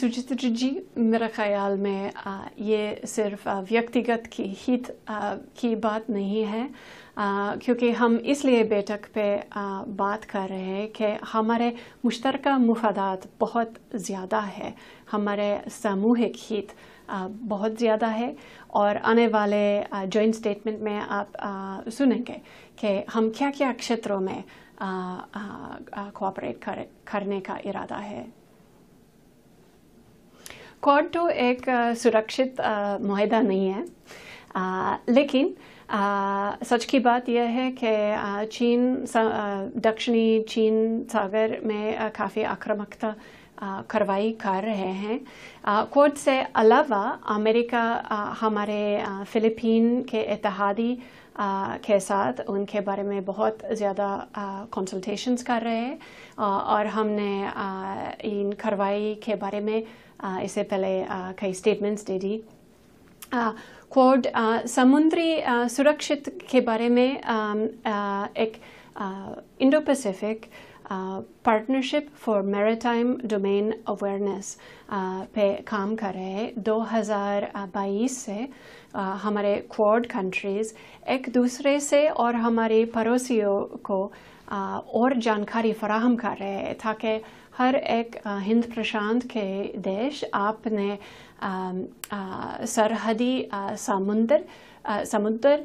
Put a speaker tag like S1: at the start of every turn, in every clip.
S1: सुचित जी मेरा ख्याल में ये सिर्फ व्यक्तिगत की हित की बात नहीं है क्योंकि हम इसलिए बैठक पे बात कर रहे हैं कि हमारे मुश्तरक मुफादात बहुत ज़्यादा है हमारे सामूहिक हित बहुत ज़्यादा है और आने वाले जॉइंट स्टेटमेंट में आप सुनेंगे कि हम क्या क्या क्षेत्रों में कोऑपरेट कर, करने का इरादा है टू तो एक सुरक्षित माहिदा नहीं है आ, लेकिन आ, सच की बात यह है कि चीन दक्षिणी चीन सागर में काफ़ी आक्रामकता कार्रवाई कर रहे हैं कोर्ट से अलावा अमेरिका हमारे फिलिपीन के इतिहादी के साथ उनके बारे में बहुत ज़्यादा कंसल्टेशंस कर रहे हैं और हमने इन कार्रवाई के बारे में इससे पहले कई स्टेटमेंट्स दे दी कोर्ट समुद्री सुरक्षित के बारे में एक Uh, Indo-Pacific partnership for maritime domain awareness पे काम कर रहे दो हज़ार बाईस से uh, हमारे क्वाड कंट्रीज़ एक दूसरे से और हमारे पड़ोसियों को uh, और जानकारी फराहम कर रहे हैं ताकि हर एक हिंद प्रशांत के देश आपने सरहदी समुद्र समुद्र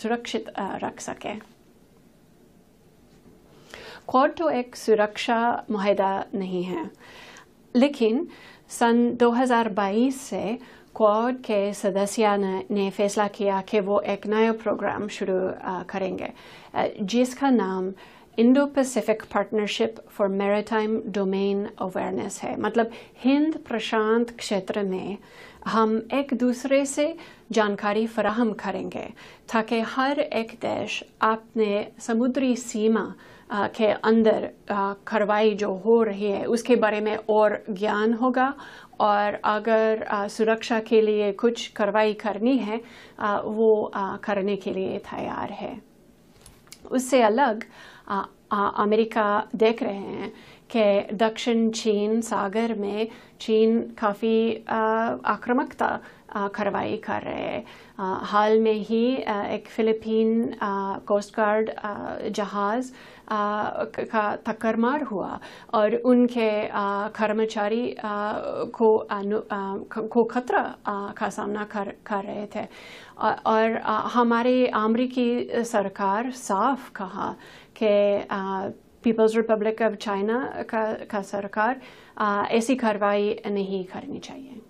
S1: सुरक्षित रख सके कोर्ट तो एक सुरक्षा माहिदा नहीं है लेकिन सन 2022 से क्वाड के सदस्य ने फैसला किया कि वो एक नया प्रोग्राम शुरू करेंगे जिसका नाम Indo Pacific partnership for maritime domain awareness है मतलब हिंद प्रशांत क्षेत्र में हम एक दूसरे से जानकारी फराहम करेंगे ताकि हर एक देश अपने समुद्री सीमा के अंदर कार्रवाई जो हो रही है उसके बारे में और ज्ञान होगा और अगर सुरक्षा के लिए कुछ कार्रवाई करनी है वो करने के लिए तैयार है उससे अलग आ, आ, अमेरिका देख रहे हैं कि दक्षिण चीन सागर में चीन काफ़ी आक्रामक था कार्रवाई कर रहे हैं हाल में ही एक फ़िलिपीन कोस्ट गार्ड जहाज़ का थक्करमार हुआ और उनके कर्मचारी को को खतरा का सामना कर कर रहे थे और हमारे अमरीकी सरकार साफ कहा कि पीपल्स रिपब्लिक ऑफ चाइना का, का सरकार ऐसी कार्रवाई नहीं करनी चाहिए